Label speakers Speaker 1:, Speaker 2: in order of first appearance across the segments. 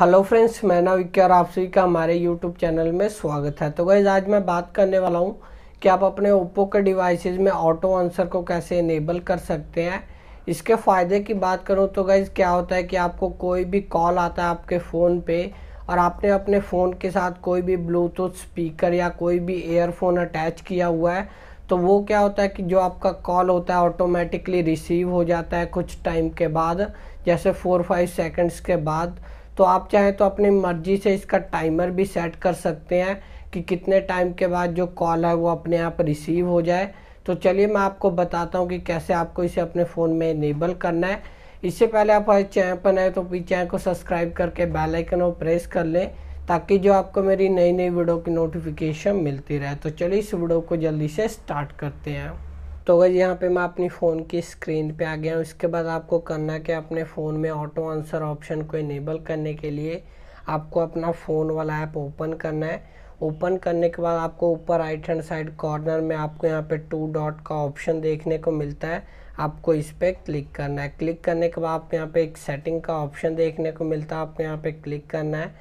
Speaker 1: hello friends मैं नविक और आप सभी का हमारे यूट्यूब चैनल में स्वागत है तो गैज़ आज मैं बात करने वाला हूँ कि आप अपने ओप्पो के डिवाइसेस में ऑटो आंसर को कैसे इनेबल कर सकते हैं इसके फ़ायदे की बात करूँ तो गैज़ क्या होता है कि आपको कोई भी कॉल आता है आपके फ़ोन पे और आपने अपने फ़ोन के साथ कोई भी ब्लूटूथ स्पीकर या कोई भी एयरफोन अटैच किया हुआ है तो वो क्या होता है कि जो आपका कॉल होता है ऑटोमेटिकली रिसीव हो जाता है कुछ टाइम के बाद जैसे फोर फाइव सेकेंड्स के बाद तो आप चाहें तो अपनी मर्जी से इसका टाइमर भी सेट कर सकते हैं कि कितने टाइम के बाद जो कॉल है वो अपने आप रिसीव हो जाए तो चलिए मैं आपको बताता हूँ कि कैसे आपको इसे अपने फ़ोन में इनेबल करना है इससे पहले आप हमारे चैनल पर नए तो भी चैनल को सब्सक्राइब करके बेल आइकन को प्रेस कर लें ताकि जो आपको मेरी नई नई वीडियो की नोटिफिकेशन मिलती रहे तो चलिए इस वीडियो को जल्दी से स्टार्ट करते हैं तो अगर यहाँ पे मैं अपनी फ़ोन की स्क्रीन पे आ गया हूँ इसके बाद आपको करना क्या अपने फ़ोन में ऑटो आंसर ऑप्शन को इनेबल करने के लिए आपको अपना फ़ोन वाला ऐप ओपन करना है ओपन करने के बाद आपको ऊपर राइट हैंड साइड कॉर्नर में आपको यहाँ पे टू डॉट का ऑप्शन देखने को मिलता है आपको इस पर क्लिक करना है क्लिक करने के बाद आपको यहाँ पे एक सेटिंग का ऑप्शन देखने को मिलता है आपको यहाँ पे क्लिक करना है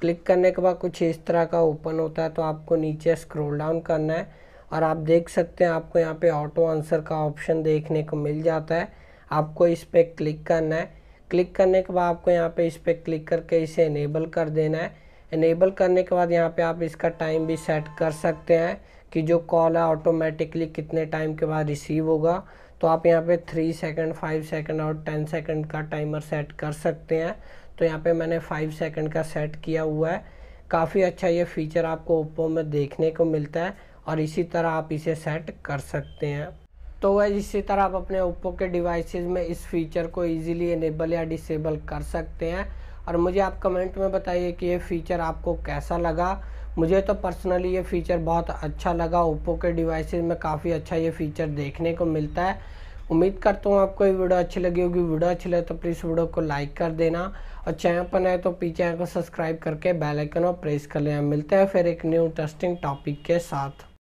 Speaker 1: क्लिक करने के बाद कुछ इस तरह का ओपन होता है तो आपको नीचे स्क्रोल डाउन करना है और आप देख सकते हैं आपको यहाँ पे ऑटो आंसर का ऑप्शन देखने को मिल जाता है आपको इस पर क्लिक करना है क्लिक करने के बाद आपको यहाँ पे इस पर क्लिक करके इसे इनेबल कर देना है इनेबल करने के बाद यहाँ पे आप इसका टाइम भी सेट कर सकते हैं कि जो कॉल है ऑटोमेटिकली कितने टाइम के बाद रिसीव होगा तो आप यहाँ पे थ्री सेकंड फाइव सेकंड और टेन सेकंड का टाइमर सेट कर सकते हैं तो यहाँ पे मैंने फाइव सेकंड का सेट किया हुआ है काफ़ी अच्छा ये फीचर आपको ओप्पो में देखने को मिलता है और इसी तरह आप इसे सेट कर सकते हैं तो वह इसी तरह आप अपने ओप्पो के डिवाइसेस में इस फीचर को इजीली इनेबल या डिसेबल कर सकते हैं और मुझे आप कमेंट में बताइए कि ये फ़ीचर आपको कैसा लगा मुझे तो पर्सनली ये फ़ीचर बहुत अच्छा लगा ओप्पो के डिवाइस में काफ़ी अच्छा ये फ़ीचर देखने को मिलता है उम्मीद करता हूँ आपको ये वीडियो अच्छी लगी होगी वीडियो अच्छी लगे तो प्लीज़ वीडियो को लाइक कर देना और चैनल पर नए तो पीछे चैनल को सब्सक्राइब करके बेल आइकन और प्रेस कर लेना मिलते हैं फिर एक न्यू इंटरेस्टिंग टॉपिक के साथ